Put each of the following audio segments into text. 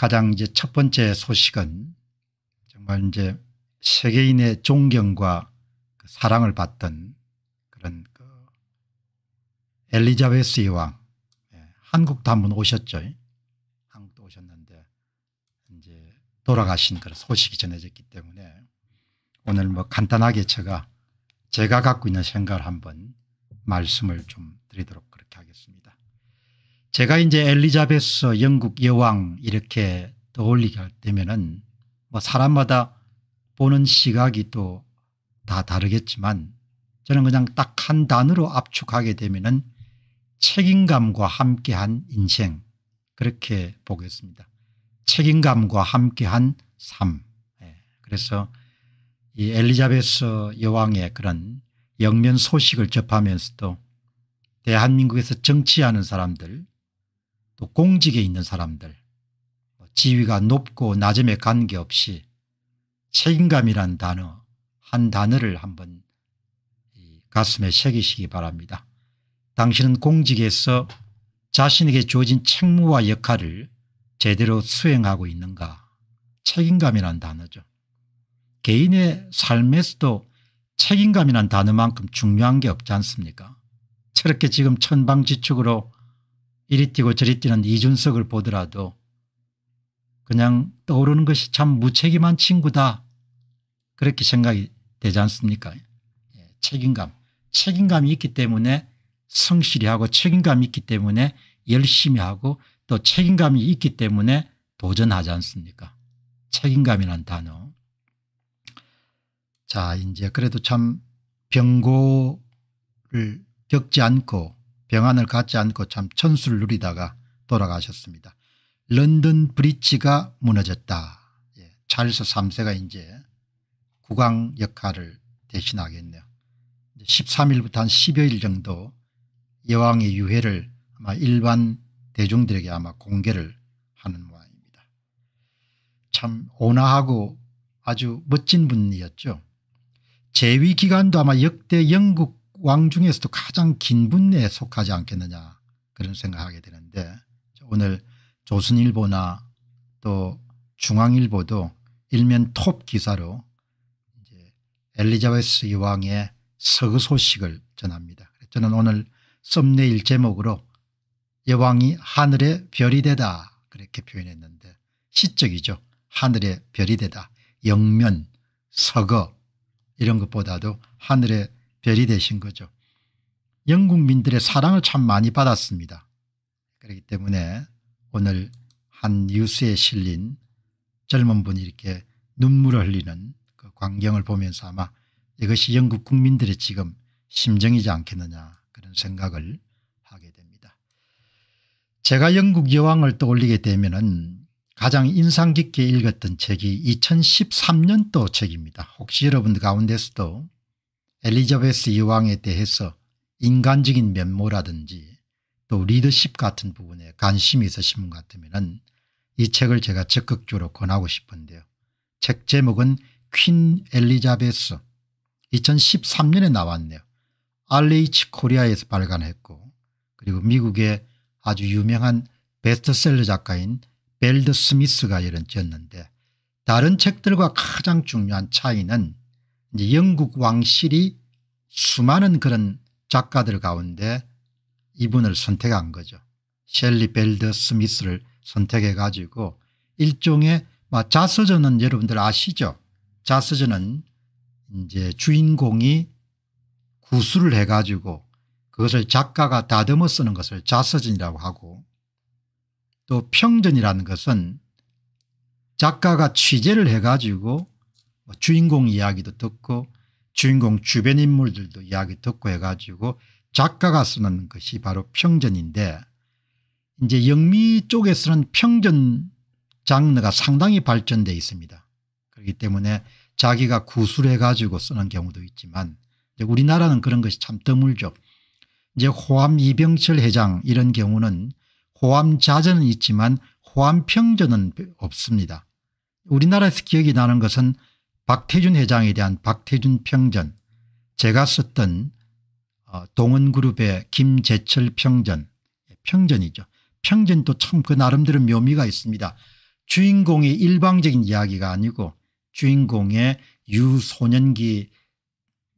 가장 이제 첫 번째 소식은 정말 이제 세계인의 존경과 그 사랑을 받던 그런 그 엘리자베스 여왕 예, 한국도 한번 오셨죠. 한국도 오셨는데 이제 돌아가신 그런 소식이 전해졌기 때문에 오늘 뭐 간단하게 제가 제가 갖고 있는 생각을 한번 말씀을 좀 드리도록 그렇게 하겠습니다. 제가 이제 엘리자베스 영국 여왕 이렇게 떠올리게 되면은 뭐 사람마다 보는 시각이 또 다 다르겠지만 저는 그냥 딱 한 단어로 압축하게 되면은 책임감과 함께한 인생 그렇게 보겠습니다. 책임감과 함께한 삶. 예, 그래서 이 엘리자베스 여왕의 그런 영면 소식을 접하면서도 대한민국에서 정치하는 사람들 또 공직에 있는 사람들 뭐 지위가 높고 낮음에 관계없이 책임감이란 단어 한 단어를 한번 가슴에 새기시기 바랍니다. 당신은 공직에서 자신에게 주어진 책무와 역할을 제대로 수행하고 있는가 책임감이란 단어죠. 개인의 삶에서도 책임감이란 단어만큼 중요한 게 없지 않습니까 저렇게 지금 천방지축으로 이리 뛰고 저리 뛰는 이준석을 보더라도 그냥 떠오르는 것이 참 무책임한 친구다 그렇게 생각이 되지 않습니까 예, 책임감 책임감이 있기 때문에 성실히 하고 책임감이 있기 때문에 열심히 하고 또 책임감이 있기 때문에 도전하지 않습니까 책임감이란 단어 자 이제 그래도 참 병고를 겪지 않고 병안을 갖지 않고 참 천수를 누리다가 돌아가셨습니다. 런던 브릿지가 무너졌다. 예, 찰스 3세가 이제 국왕 역할을 대신하겠네요. 13일부터 한 10여일 정도 여왕의 유해를 아마 일반 대중들에게 아마 공개를 하는 모양입니다. 참 온화하고 아주 멋진 분이었죠. 재위 기간도 아마 역대 영국 왕 중에서도 가장 긴 분내에 속하지 않겠느냐 그런 생각하게 되는데 오늘 조선일보나 또 중앙일보도 일면 톱 기사로 이제 엘리자베스 여왕의 서거 소식을 전합니다. 저는 오늘 썸네일 제목으로 여왕이 하늘의 별이 되다 그렇게 표현했는데 시적이죠. 하늘의 별이 되다 영면 서거 이런 것보다도 하늘의 별이 되신 거죠. 영국민들의 사랑을 참 많이 받았습니다. 그렇기 때문에 오늘 한 뉴스에 실린 젊은 분이 이렇게 눈물을 흘리는 그 광경을 보면서 아마 이것이 영국 국민들의 지금 심정이지 않겠느냐 그런 생각을 하게 됩니다. 제가 영국 여왕을 떠올리게 되면 은 가장 인상 깊게 읽었던 책이 2013년도 책입니다. 혹시 여러분 들 가운데서도 엘리자베스 여왕에 대해서 인간적인 면모라든지 또 리더십 같은 부분에 관심이 있으신 분 같으면 이 책을 제가 적극적으로 권하고 싶은데요. 책 제목은 퀸 엘리자베스 2013년에 나왔네요. RH 코리아에서 발간했고 그리고 미국의 아주 유명한 베스트셀러 작가인 벨드 스미스가 이런 지었는데 다른 책들과 가장 중요한 차이는 이제 영국 왕실이 수많은 그런 작가들 가운데 이분을 선택한 거죠. 셸리 벨드 스미스를 선택해 가지고 일종의 자서전은 여러분들 아시죠 자서전은 이제 주인공이 구술을 해 가지고 그것을 작가가 다듬어 쓰는 것을 자서전이라고 하고 또 평전이라는 것은 작가가 취재를 해 가지고 뭐 주인공 이야기도 듣고 주인공 주변 인물들도 이야기 듣고 해가지고 작가가 쓰는 것이 바로 평전인데 이제 영미 쪽에서는 평전 장르가 상당히 발전돼 있습니다. 그렇기 때문에 자기가 구술해 가지고 쓰는 경우도 있지만 우리나라는 그런 것이 참 드물죠. 이제 호암 이병철 회장 이런 경우는 호암 자전은 있지만 호암 평전은 없습니다. 우리나라에서 기억이 나는 것은 박태준 회장에 대한 박태준 평전 제가 썼던 어, 동은그룹의 김재철 평전 예, 평전이죠. 평전도 참 그 나름대로 묘미가 있습니다. 주인공의 일방적인 이야기가 아니고 주인공의 유소년기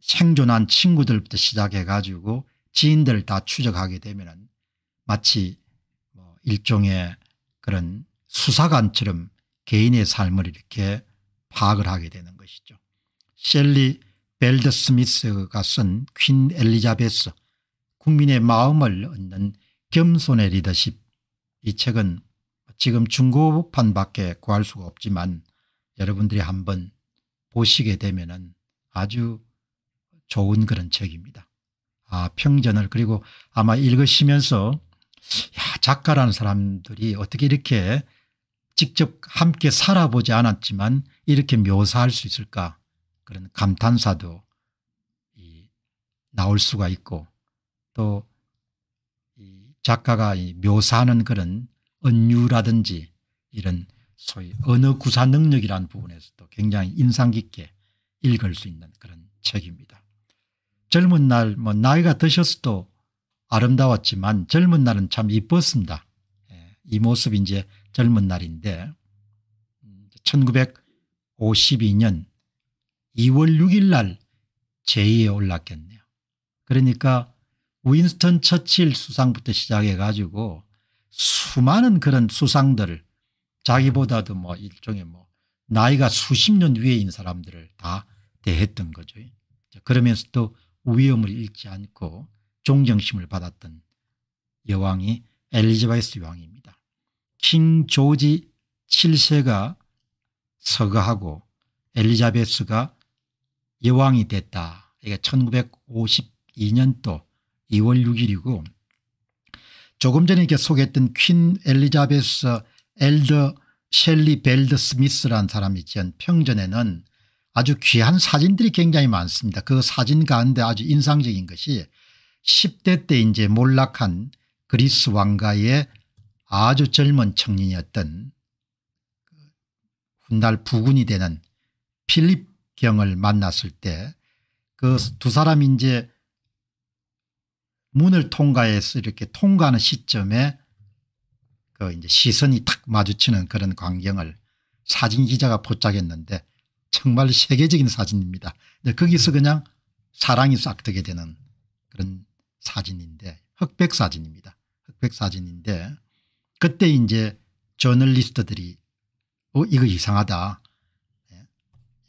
생존한 친구들부터 시작해 가지고 지인들을 다 추적하게 되면 마치 뭐 일종의 그런 수사관처럼 개인의 삶을 이렇게 파악을 하게 되는 것이죠. 셀리 벨드 스미스가 쓴 퀸 엘리자베스 국민의 마음을 얻는 겸손의 리더십 이 책은 지금 중고판밖에 구할 수가 없지만 여러분들이 한번 보시게 되면 아주 좋은 그런 책입니다. 아 평전을 그리고 아마 읽으시면서 야 작가라는 사람들이 어떻게 이렇게 직접 함께 살아보지 않았지만 이렇게 묘사할 수 있을까 그런 감탄사도 나올 수가 있고 또 작가가 묘사하는 그런 은유라든지 이런 소위 언어 구사 능력이라는 부분에서도 굉장히 인상 깊게 읽을 수 있는 그런 책입니다. 젊은 날, 뭐 나이가 드셔서도 아름다웠지만 젊은 날은 참 이뻤습니다. 예, 이 모습이 이제 젊은 날인데 1952년 2월 6일 날 제2에 올랐겠네요. 그러니까 윈스턴 처칠 수상부터 시작해 가지고 수많은 그런 수상들을 자기보다도 뭐 일종의 뭐 나이가 수십 년 위에인 사람들을 다 대했던 거죠. 그러면서도 위험을 잃지 않고 존경심을 받았던 여왕이 엘리자베스 여왕입니다. 킹 조지 7세가 서거하고 엘리자베스가 여왕이 됐다. 이게 1952년도 2월 6일이고 조금 전에 이렇게 소개했던 퀸 엘리자베스 엘더 셸리 벨드 스미스라는 사람이 지은 평전에는 아주 귀한 사진들이 굉장히 많습니다. 그 사진 가운데 아주 인상적인 것이 10대 때 이제 몰락한 그리스 왕가의 아주 젊은 청년이었던 훗날 그 부군이 되는 필립 경을 만났을 때 그 두 사람이 이제 문을 통과해서 이렇게 통과하는 시점에 그 이제 시선이 탁 마주치는 그런 광경을 사진 기자가 포착했는데 정말 세계적인 사진입니다. 근데 거기서 그냥 사랑이 싹트게 되는 그런 사진인데 흑백 사진입니다. 흑백 사진인데 그때 이제 저널리스트들이 어 이거 이상하다. 예,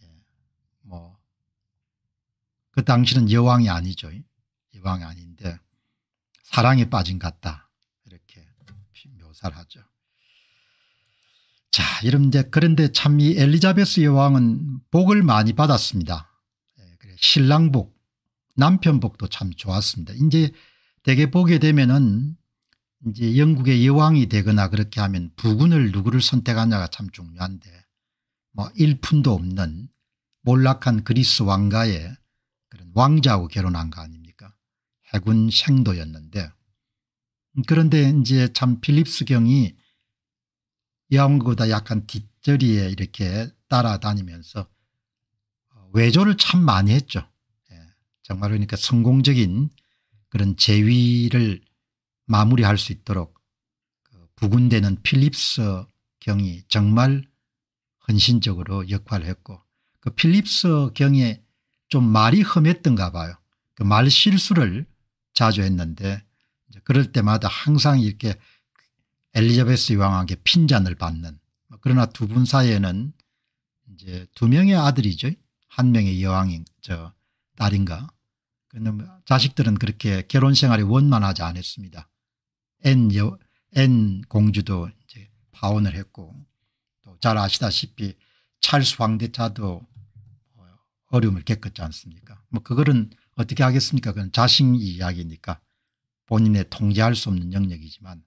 예, 뭐그 당시는 여왕이 아니죠. 여왕이 아닌데 사랑에 빠진 같다. 이렇게 묘사를 하죠. 자, 이런데 그런데 참 이 엘리자베스 여왕은 복을 많이 받았습니다. 예, 신랑복, 남편복도 참 좋았습니다. 이제 대개 보게 되면은 이제 영국의 여왕이 되거나 그렇게 하면 부군을 누구를 선택하냐가 참 중요한데 뭐 1푼도 없는 몰락한 그리스 왕가의 그런 왕자하고 결혼한 거 아닙니까 해군 생도였는데 그런데 이제 참 필립스 경이 여왕보다 약간 뒷저리에 이렇게 따라다니면서 외조를 참 많이 했죠. 예. 정말 그러니까 성공적인 그런 재위를 마무리할 수 있도록 그 부군대는 필립스 경이 정말 헌신적으로 역할을 했고 그 필립스 경에 좀 말이 험했던가 봐요. 그 말 실수를 자주 했는데 이제 그럴 때마다 항상 이렇게 엘리자베스 여왕에게 핀잔을 받는 뭐 그러나 두 분 사이에는 이제 두 명의 아들이죠. 한 명의 여왕인 저 딸인가. 자식들은 그렇게 결혼 생활이 원만하지 않았습니다. N, 여, N 공주도 이제 파혼을 했고 또 잘 아시다시피 찰스 황대차도 어려움을 겪었지 않습니까 뭐 그거는 어떻게 하겠습니까 그건 자식 이야기니까 본인의 통제할 수 없는 영역이지만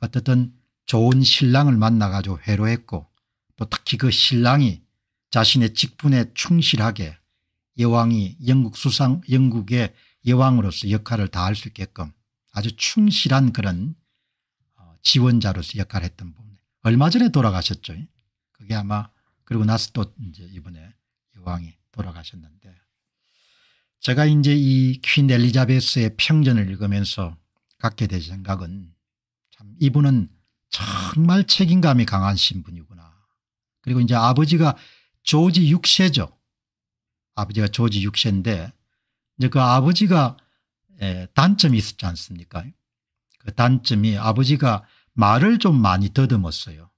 어떻든 좋은 신랑을 만나 가지고 회로했고 또 특히 그 신랑이 자신의 직분에 충실하게 여왕이 영국 수상 영국의 여왕으로서 역할을 다할 수 있게끔 아주 충실한 그런 어, 지원자로서 역할을 했던 분. 얼마 전에 돌아가셨죠. 그게 아마 그리고 나서 또 이제 이번에 여왕이 돌아가셨는데 제가 이제 이 퀸 엘리자베스의 평전을 읽으면서 갖게 된 생각은 참 이분은 정말 책임감이 강하신 분이구나. 그리고 이제 아버지가 조지 6세죠. 아버지가 조지 6세인데 이제 그 아버지가 예, 단점이 있었지 않습니까 그 단점이 아버지가 말을 좀 많이 더듬었어요.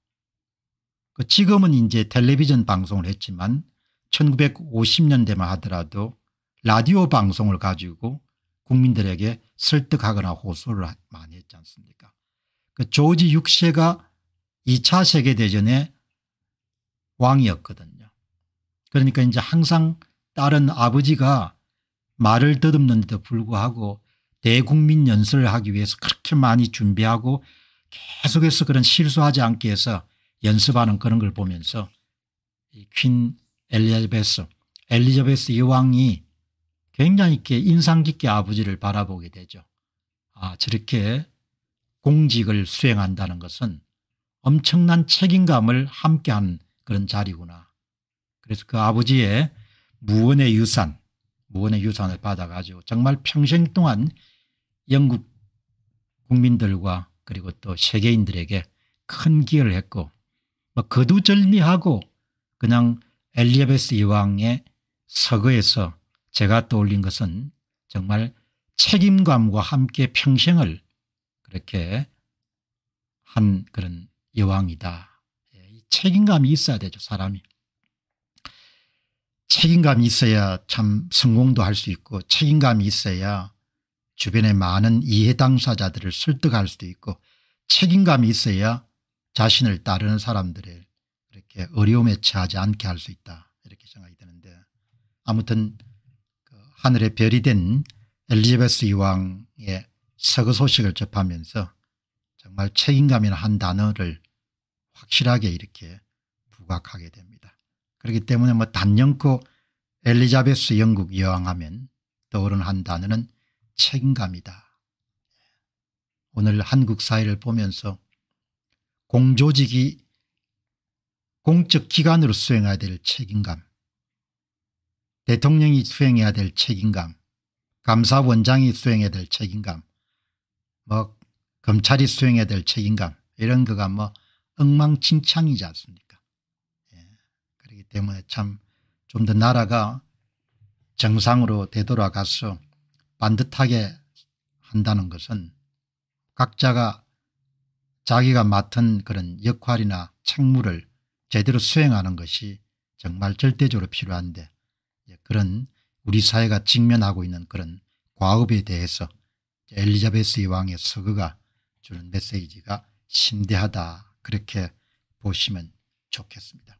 그 지금은 이제 텔레비전 방송을 했지만 1950년대만 하더라도 라디오 방송을 가지고 국민들에게 설득하거나 호소를 많이 했지 않습니까 그 조지 6세가 2차 세계대전의 왕이었거든요. 그러니까 이제 항상 딸은 아버지가 말을 더듬는데도 불구하고 대국민 연설을 하기 위해서 그렇게 많이 준비하고 계속해서 그런 실수하지 않기 위해서 연습하는 그런 걸 보면서 이 퀸 엘리자베스 엘리자베스 여왕이 굉장히 이렇게 인상 깊게 아버지를 바라보게 되죠. 아 저렇게 공직을 수행한다는 것은 엄청난 책임감을 함께한 그런 자리구나. 그래서 그 아버지의 무언의 유산 무언의 유산을 받아가지고 정말 평생 동안 영국 국민들과 그리고 또 세계인들에게 큰 기여를 했고 뭐 거두절미하고 그냥 엘리자베스 여왕의 서거에서 제가 떠올린 것은 정말 책임감과 함께 평생을 그렇게 한 그런 여왕이다. 예, 책임감이 있어야 되죠 사람이. 책임감이 있어야 참 성공도 할 수 있고 책임감이 있어야 주변의 많은 이해 당사자들을 설득할 수도 있고 책임감이 있어야 자신을 따르는 사람들을 이렇게 어려움에 처하지 않게 할 수 있다 이렇게 생각이 드는데 아무튼 그 하늘의 별이 된 엘리자베스 이왕의 서거 소식을 접하면서 정말 책임감이라는 한 단어를 확실하게 이렇게 부각하게 됩니다. 그렇기 때문에 뭐 단연코 엘리자베스 영국 여왕하면 떠오르는 한 단어는 책임감이다. 오늘 한국 사회를 보면서 공조직이 공적 기관으로 수행해야 될 책임감, 대통령이 수행해야 될 책임감, 감사원장이 수행해야 될 책임감, 뭐 검찰이 수행해야 될 책임감 이런 거가 뭐 엉망진창이지 않습니까? 때문에 참 좀 더 나라가 정상으로 되돌아가서 반듯하게 한다는 것은 각자가 자기가 맡은 그런 역할이나 책무를 제대로 수행하는 것이 정말 절대적으로 필요한데 예, 그런 우리 사회가 직면하고 있는 그런 과업에 대해서 엘리자베스 이왕의 서거가 주는 메시지가 심대하다 그렇게 보시면 좋겠습니다.